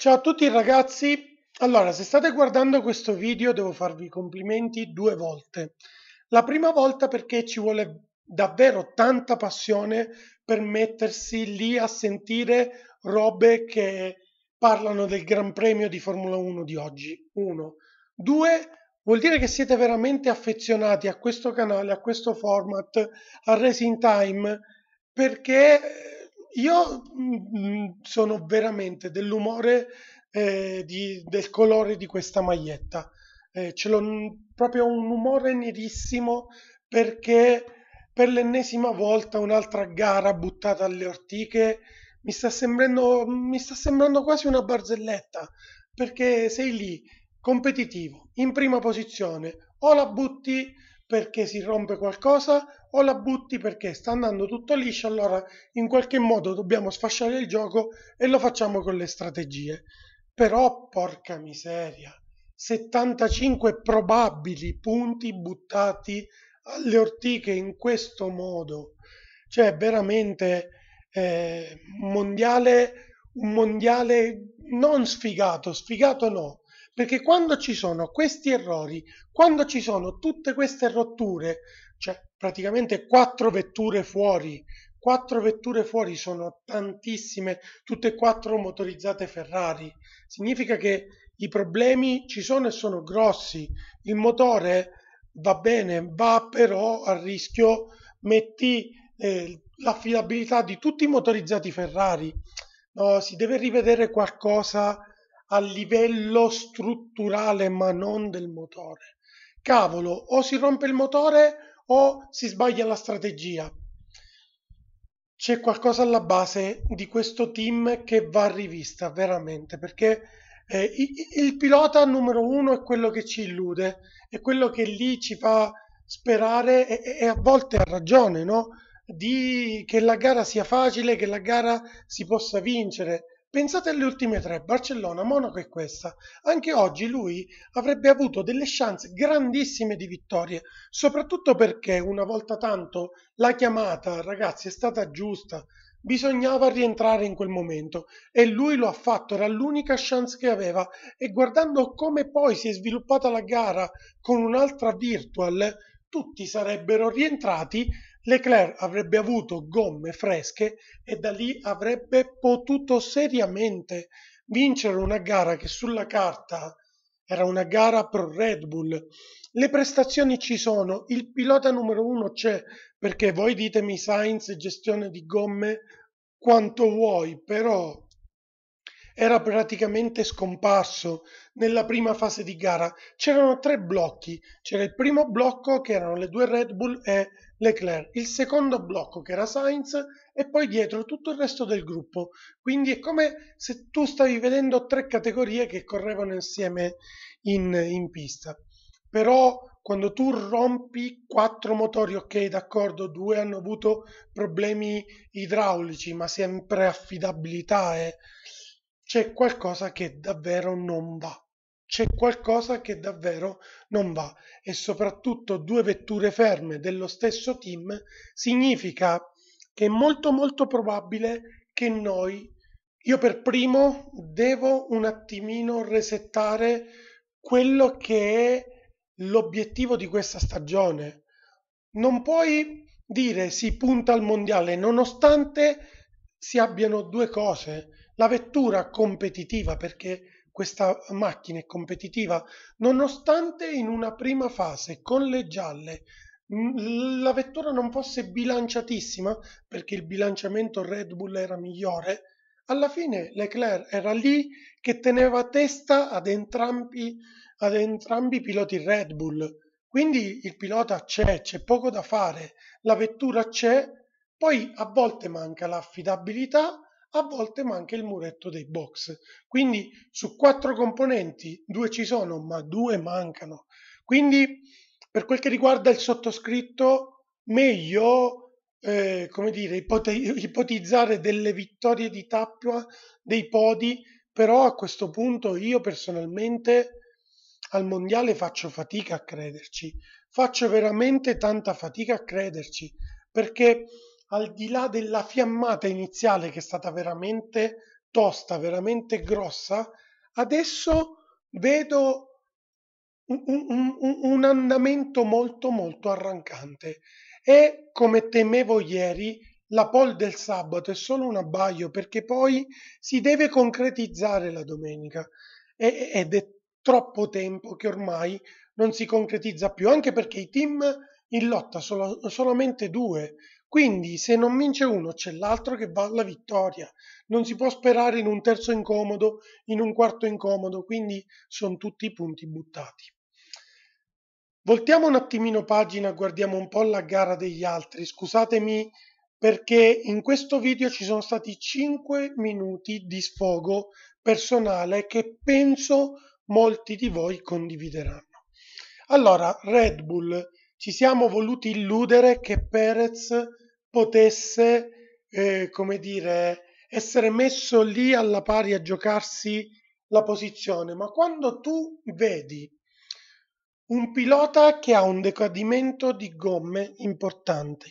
Ciao a tutti ragazzi, allora se state guardando questo video devo farvi i complimenti due volte. La prima volta perché ci vuole davvero tanta passione per mettersi lì a sentire robe che parlano del Gran Premio di Formula 1 di oggi. Uno. Due, Vuol dire che siete veramente affezionati a questo canale, a questo format, a Racing Time, perché io mm, mm, sono veramente dell'umore eh, di, del colore di questa maglietta. Eh, ce l'ho mm, proprio un umore nerissimo perché per l'ennesima volta un'altra gara buttata alle ortiche mi sta sembrando, mi sta sembrando quasi una barzelletta perché sei lì competitivo in prima posizione o la butti perché si rompe qualcosa o la butti perché sta andando tutto liscio, allora in qualche modo dobbiamo sfasciare il gioco e lo facciamo con le strategie. Però porca miseria, 75 probabili punti buttati alle ortiche in questo modo. Cioè veramente eh, mondiale, un mondiale non sfigato, sfigato no, perché quando ci sono questi errori, quando ci sono tutte queste rotture, cioè praticamente quattro vetture fuori, quattro vetture fuori sono tantissime, tutte e quattro motorizzate Ferrari, significa che i problemi ci sono e sono grossi. Il motore va bene, va però a rischio, metti eh, l'affidabilità di tutti i motorizzati Ferrari. No, si deve rivedere qualcosa a livello strutturale ma non del motore. Cavolo, o si rompe il motore o si sbaglia la strategia. C'è qualcosa alla base di questo team che va rivista veramente perché eh, il pilota numero uno è quello che ci illude, è quello che lì ci fa sperare e, e a volte ha ragione, no? Di, che la gara sia facile, che la gara si possa vincere Pensate alle ultime tre, Barcellona, Monaco e questa. Anche oggi lui avrebbe avuto delle chance grandissime di vittorie, soprattutto perché una volta tanto la chiamata, ragazzi, è stata giusta. Bisognava rientrare in quel momento e lui lo ha fatto, era l'unica chance che aveva. E guardando come poi si è sviluppata la gara con un'altra virtual, tutti sarebbero rientrati Leclerc avrebbe avuto gomme fresche e da lì avrebbe potuto seriamente vincere una gara che sulla carta era una gara pro Red Bull. Le prestazioni ci sono, il pilota numero uno c'è, perché voi ditemi Sainz e gestione di gomme quanto vuoi, però era praticamente scomparso nella prima fase di gara. C'erano tre blocchi, c'era il primo blocco che erano le due Red Bull e Leclerc, il secondo blocco che era Sainz e poi dietro tutto il resto del gruppo. Quindi è come se tu stavi vedendo tre categorie che correvano insieme in, in pista. Però quando tu rompi quattro motori, ok, d'accordo, due hanno avuto problemi idraulici, ma sempre affidabilità e c'è qualcosa che davvero non va. C'è qualcosa che davvero non va e soprattutto due vetture ferme dello stesso team significa che è molto molto probabile che noi, io per primo, devo un attimino resettare quello che è l'obiettivo di questa stagione. Non puoi dire si punta al mondiale nonostante si abbiano due cose la vettura competitiva perché questa macchina è competitiva, nonostante in una prima fase con le gialle la vettura non fosse bilanciatissima perché il bilanciamento Red Bull era migliore, alla fine Leclerc era lì che teneva testa ad entrambi, ad entrambi i piloti Red Bull. Quindi il pilota c'è, c'è poco da fare, la vettura c'è, poi a volte manca l'affidabilità, a volte manca il muretto dei box. Quindi su quattro componenti, due ci sono, ma due mancano. Quindi per quel che riguarda il sottoscritto, meglio eh, come dire, ipotizzare delle vittorie di tappa dei podi, però a questo punto io personalmente al mondiale faccio fatica a crederci, faccio veramente tanta fatica a crederci, perché al di là della fiammata iniziale che è stata veramente tosta, veramente grossa, adesso vedo un, un, un, andamento molto molto arrancante e come temevo ieri la poll del sabato è solo un abbaio perché poi si deve concretizzare la domenica e, ed è troppo tempo che ormai non si concretizza più anche perché i team in lotta sono solamente due quindi se non vince uno c'è l'altro che va alla vittoria. Non si può sperare in un terzo incomodo, in un quarto incomodo, quindi sono tutti punti buttati. Voltiamo un attimino pagina, guardiamo un po' la gara degli altri. Scusatemi perché in questo video ci sono stati 5 minuti di sfogo personale che penso molti di voi condivideranno. Allora, Red Bull ci siamo voluti illudere che Perez potesse, eh, come dire, essere messo lì alla pari a giocarsi la posizione, ma quando tu vedi un pilota che ha un decadimento di gomme importanti,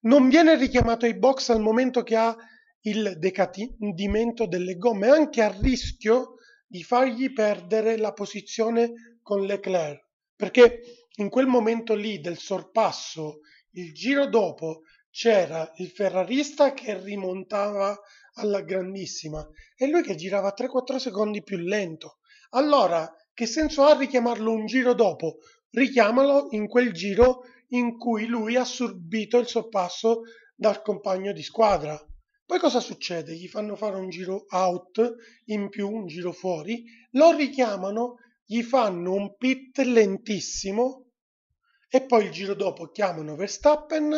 non viene richiamato ai box al momento che ha il decadimento delle gomme, anche a rischio di fargli perdere la posizione con Leclerc, perché in quel momento lì del sorpasso, il giro dopo, c'era il ferrarista che rimontava alla grandissima e lui che girava 3-4 secondi più lento. Allora, che senso ha richiamarlo un giro dopo? Richiamalo in quel giro in cui lui ha assorbito il sorpasso dal compagno di squadra. Poi cosa succede? Gli fanno fare un giro out in più, un giro fuori, lo richiamano, gli fanno un pit lentissimo e poi il giro dopo chiamano Verstappen,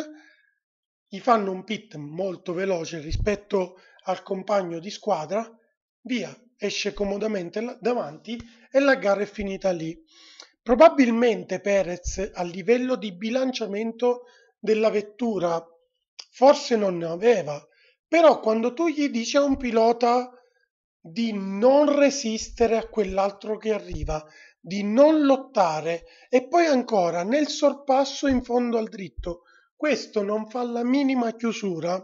gli fanno un pit molto veloce rispetto al compagno di squadra, via, esce comodamente davanti e la gara è finita lì. Probabilmente Perez a livello di bilanciamento della vettura forse non ne aveva, però quando tu gli dici a un pilota di non resistere a quell'altro che arriva di non lottare e poi ancora nel sorpasso in fondo al dritto. Questo non fa la minima chiusura.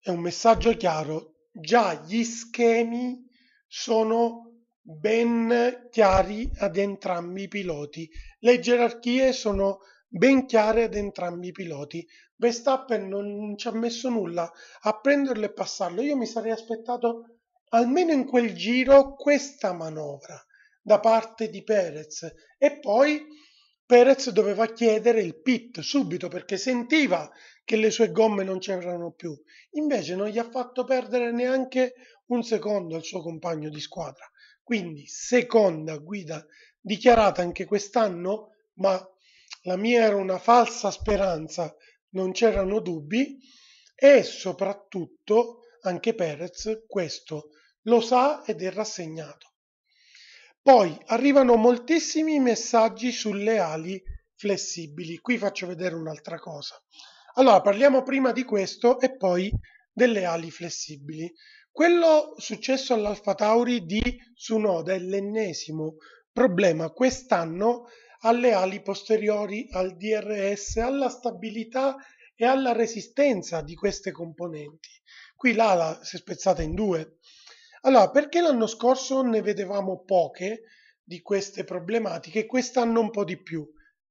È un messaggio chiaro. Già gli schemi sono ben chiari ad entrambi i piloti. Le gerarchie sono ben chiare ad entrambi i piloti. Verstappen non ci ha messo nulla a prenderlo e passarlo. Io mi sarei aspettato almeno in quel giro questa manovra da parte di Perez e poi Perez doveva chiedere il pit subito perché sentiva che le sue gomme non c'erano più. Invece non gli ha fatto perdere neanche un secondo al suo compagno di squadra. Quindi seconda guida dichiarata anche quest'anno, ma la mia era una falsa speranza, non c'erano dubbi e soprattutto anche Perez questo lo sa ed è rassegnato. Poi arrivano moltissimi messaggi sulle ali flessibili. Qui faccio vedere un'altra cosa. Allora, parliamo prima di questo e poi delle ali flessibili. Quello successo all'Alfa Tauri di Sunoda è l'ennesimo problema quest'anno alle ali posteriori, al DRS, alla stabilità e alla resistenza di queste componenti. Qui l'ala si è spezzata in due allora, perché l'anno scorso ne vedevamo poche di queste problematiche, quest'anno un po' di più,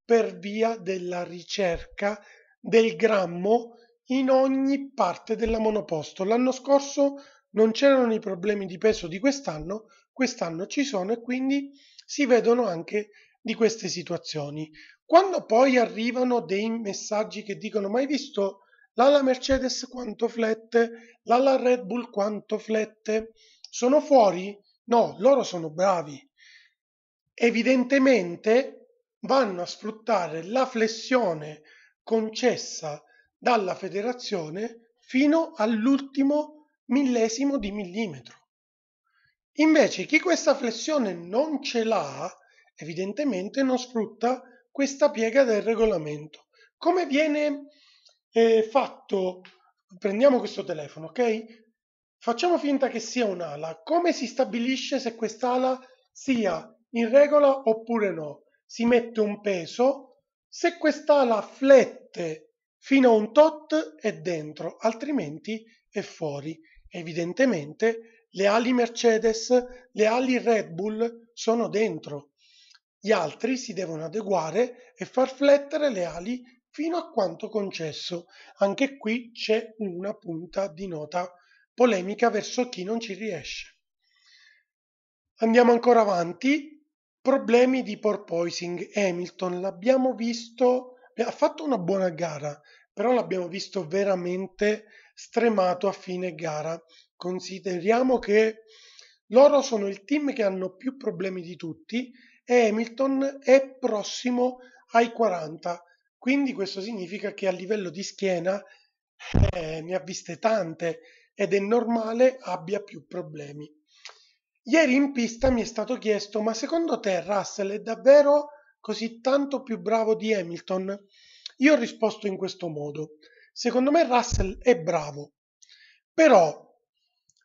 per via della ricerca del grammo in ogni parte della monoposto. L'anno scorso non c'erano i problemi di peso di quest'anno, quest'anno ci sono e quindi si vedono anche di queste situazioni. Quando poi arrivano dei messaggi che dicono mai visto l'ala Mercedes quanto flette, l'ala Red Bull quanto flette, sono fuori? No, loro sono bravi. Evidentemente vanno a sfruttare la flessione concessa dalla federazione fino all'ultimo millesimo di millimetro. Invece chi questa flessione non ce l'ha, evidentemente non sfrutta questa piega del regolamento. Come viene eh, fatto? Prendiamo questo telefono, ok? Facciamo finta che sia un'ala. Come si stabilisce se quest'ala sia in regola oppure no? Si mette un peso. Se quest'ala flette fino a un tot è dentro, altrimenti è fuori. Evidentemente le ali Mercedes, le ali Red Bull sono dentro. Gli altri si devono adeguare e far flettere le ali fino a quanto concesso. Anche qui c'è una punta di nota polemica verso chi non ci riesce. Andiamo ancora avanti. Problemi di porpoising. Hamilton l'abbiamo visto, ha fatto una buona gara, però l'abbiamo visto veramente stremato a fine gara. Consideriamo che loro sono il team che hanno più problemi di tutti e Hamilton è prossimo ai 40. Quindi questo significa che a livello di schiena eh, ne ha viste tante ed è normale abbia più problemi. Ieri in pista mi è stato chiesto: ma secondo te Russell è davvero così tanto più bravo di Hamilton? Io ho risposto in questo modo: secondo me Russell è bravo, però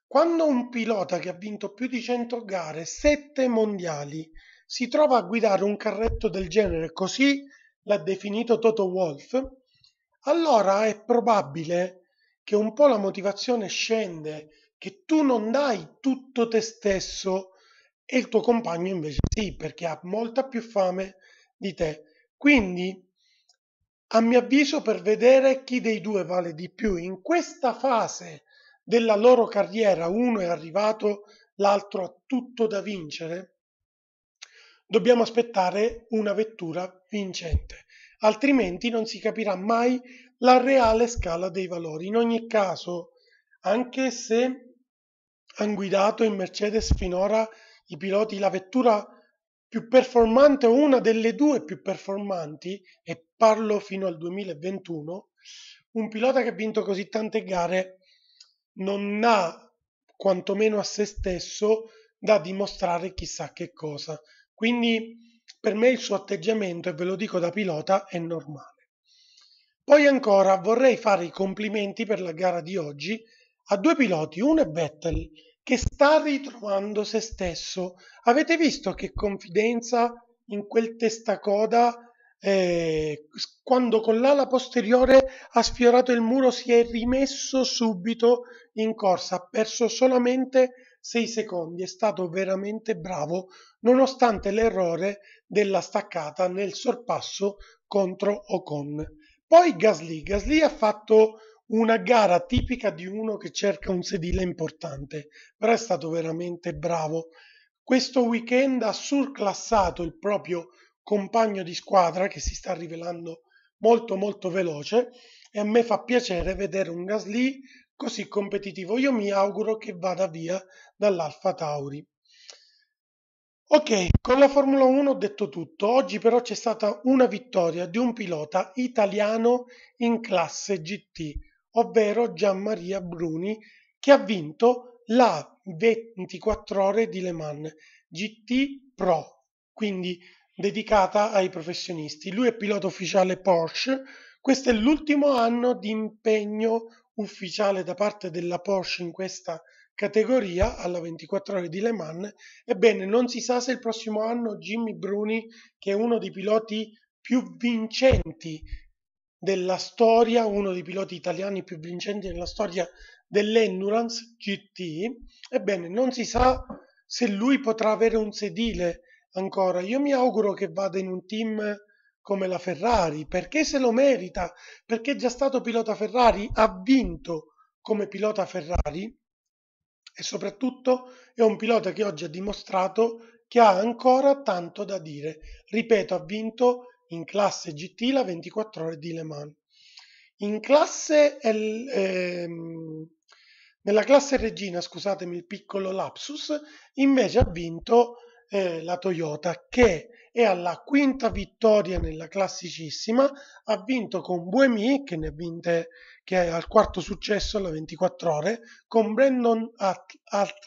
quando un pilota che ha vinto più di 100 gare, 7 mondiali, si trova a guidare un carretto del genere, così l'ha definito Toto Wolff, allora è probabile che un po' la motivazione scende, che tu non dai tutto te stesso e il tuo compagno invece sì, perché ha molta più fame di te. Quindi, a mio avviso, per vedere chi dei due vale di più, in questa fase della loro carriera, uno è arrivato, l'altro ha tutto da vincere, dobbiamo aspettare una vettura vincente, altrimenti non si capirà mai la reale scala dei valori. In ogni caso, anche se hanno guidato in Mercedes finora i piloti la vettura più performante o una delle due più performanti, e parlo fino al 2021, un pilota che ha vinto così tante gare non ha quantomeno a se stesso da dimostrare chissà che cosa. Quindi per me il suo atteggiamento, e ve lo dico da pilota, è normale. Poi ancora vorrei fare i complimenti per la gara di oggi a due piloti, uno è Vettel che sta ritrovando se stesso. Avete visto che confidenza in quel testacoda eh, quando con l'ala posteriore ha sfiorato il muro si è rimesso subito in corsa, ha perso solamente 6 secondi, è stato veramente bravo nonostante l'errore della staccata nel sorpasso contro Ocon. Poi Gasly. Gasly ha fatto una gara tipica di uno che cerca un sedile importante, però è stato veramente bravo. Questo weekend ha surclassato il proprio compagno di squadra che si sta rivelando molto molto veloce e a me fa piacere vedere un Gasly così competitivo. Io mi auguro che vada via dall'Alfa Tauri. Ok, con la Formula 1 ho detto tutto, oggi però c'è stata una vittoria di un pilota italiano in classe GT, ovvero Gianmaria Bruni, che ha vinto la 24 ore di Le Mans GT Pro, quindi dedicata ai professionisti. Lui è pilota ufficiale Porsche, questo è l'ultimo anno di impegno ufficiale da parte della Porsche in questa categoria alla 24 ore di Le Mans. Ebbene, non si sa se il prossimo anno Jimmy Bruni, che è uno dei piloti più vincenti della storia, uno dei piloti italiani più vincenti nella storia dell'Endurance GT, ebbene, non si sa se lui potrà avere un sedile ancora. Io mi auguro che vada in un team come la Ferrari, perché se lo merita, perché è già stato pilota Ferrari, ha vinto come pilota Ferrari e soprattutto è un pilota che oggi ha dimostrato che ha ancora tanto da dire. Ripeto, ha vinto in classe GT la 24 ore di Le Mans. In classe L, ehm, nella classe regina, scusatemi il piccolo lapsus, invece ha vinto eh, la Toyota che è alla quinta vittoria nella classicissima, ha vinto con Buemi che ne ha vinte che è al quarto successo alla 24 ore, con Brandon At-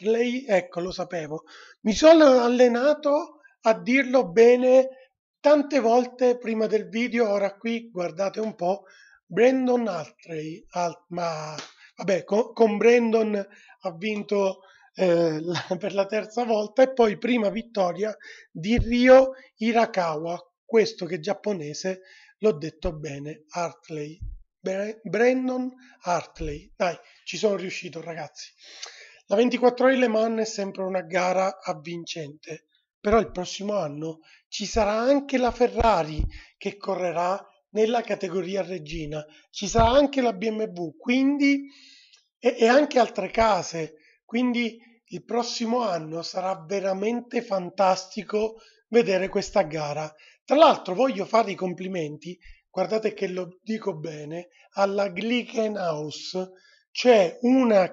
ecco lo sapevo, mi sono allenato a dirlo bene tante volte prima del video, ora qui guardate un po', Brandon Atley, Alt- ma vabbè, con, con Brandon ha vinto eh, per la terza volta e poi prima vittoria di Rio Hirakawa, questo che giapponese l'ho detto bene, Hartley Brandon Hartley. Dai, ci sono riuscito, ragazzi. La 24 ore Le Mans è sempre una gara avvincente, però il prossimo anno ci sarà anche la Ferrari che correrà nella categoria regina, ci sarà anche la BMW, quindi e, e anche altre case, quindi il prossimo anno sarà veramente fantastico vedere questa gara. Tra l'altro voglio fare i complimenti guardate che lo dico bene, alla Glickenhaus c'è una,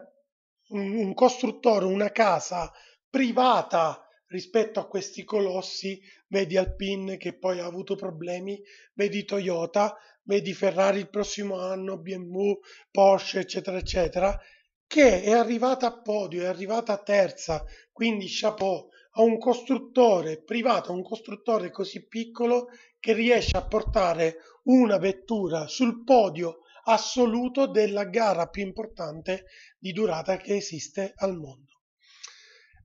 un costruttore, una casa privata rispetto a questi colossi, vedi Alpine che poi ha avuto problemi, vedi Toyota, vedi Ferrari il prossimo anno, BMW, Porsche, eccetera, eccetera, che è arrivata a podio, è arrivata a terza, quindi chapeau a un costruttore privato, a un costruttore così piccolo che riesce a portare una vettura sul podio assoluto della gara più importante di durata che esiste al mondo.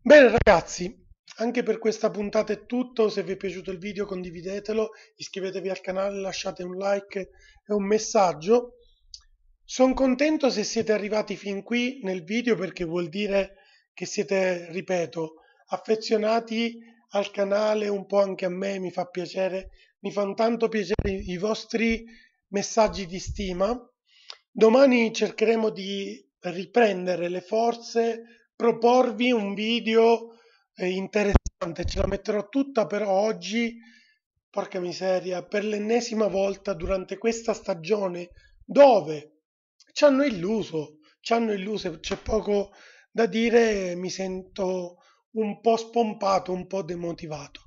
Bene ragazzi, anche per questa puntata è tutto, se vi è piaciuto il video condividetelo, iscrivetevi al canale, lasciate un like e un messaggio. Sono contento se siete arrivati fin qui nel video perché vuol dire che siete, ripeto, affezionati al canale, un po' anche a me mi fa piacere mi fanno tanto piacere i vostri messaggi di stima. Domani cercheremo di riprendere le forze, proporvi un video eh, interessante, ce la metterò tutta però oggi, porca miseria, per l'ennesima volta durante questa stagione dove ci hanno illuso, ci hanno illuso, c'è poco da dire, mi sento un po' spompato, un po' demotivato.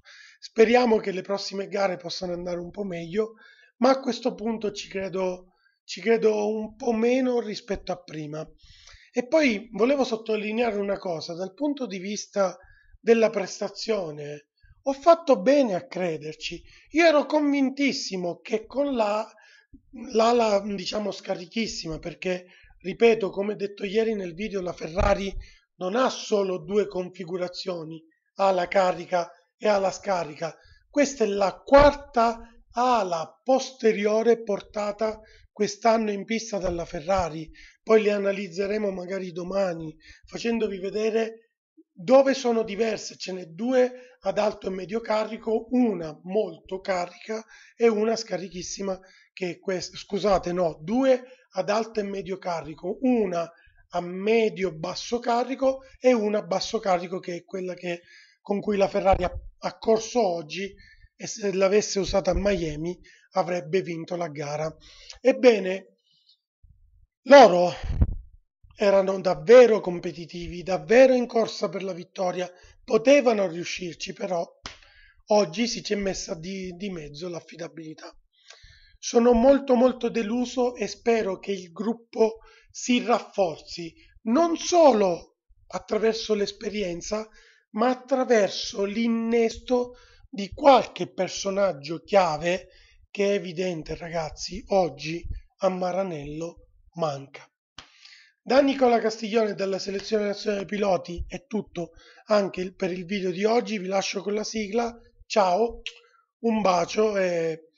Speriamo che le prossime gare possano andare un po' meglio, ma a questo punto ci credo, ci credo un po' meno rispetto a prima. E poi volevo sottolineare una cosa, dal punto di vista della prestazione, ho fatto bene a crederci. Io ero convintissimo che con la, l'ala, diciamo, scarichissima, perché, ripeto, come detto ieri nel video, la Ferrari non ha solo due configurazioni, ala carica e e alla scarica. Questa è la quarta ala posteriore portata quest'anno in pista dalla Ferrari. Poi le analizzeremo magari domani facendovi vedere dove sono diverse. Ce n'è due ad alto e medio carico, una molto carica e una scarichissima che è questa. Scusate, no, due ad alto e medio carico, una a medio basso carico e una a basso carico che è quella che, con cui la Ferrari ha a corso oggi e se l'avesse usata a Miami avrebbe vinto la gara. Ebbene, loro erano davvero competitivi, davvero in corsa per la vittoria, potevano riuscirci, però oggi si ci è messa di, di mezzo l'affidabilità. Sono molto molto deluso e spero che il gruppo si rafforzi non solo attraverso l'esperienza, ma attraverso l'innesto di qualche personaggio chiave che è evidente, ragazzi, oggi a Maranello manca. Da Nicola Castiglione della Selezione Nazionale dei Piloti è tutto anche per il video di oggi, vi lascio con la sigla, ciao, un bacio e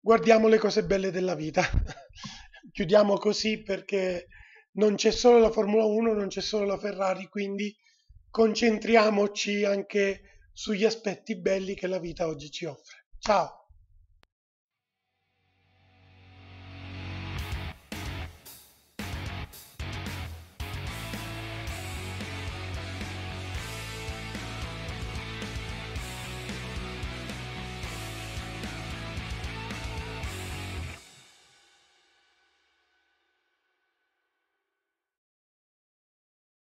guardiamo le cose belle della vita. Chiudiamo così perché non c'è solo la Formula 1, non c'è solo la Ferrari, quindi concentriamoci anche sugli aspetti belli che la vita oggi ci offre. Ciao!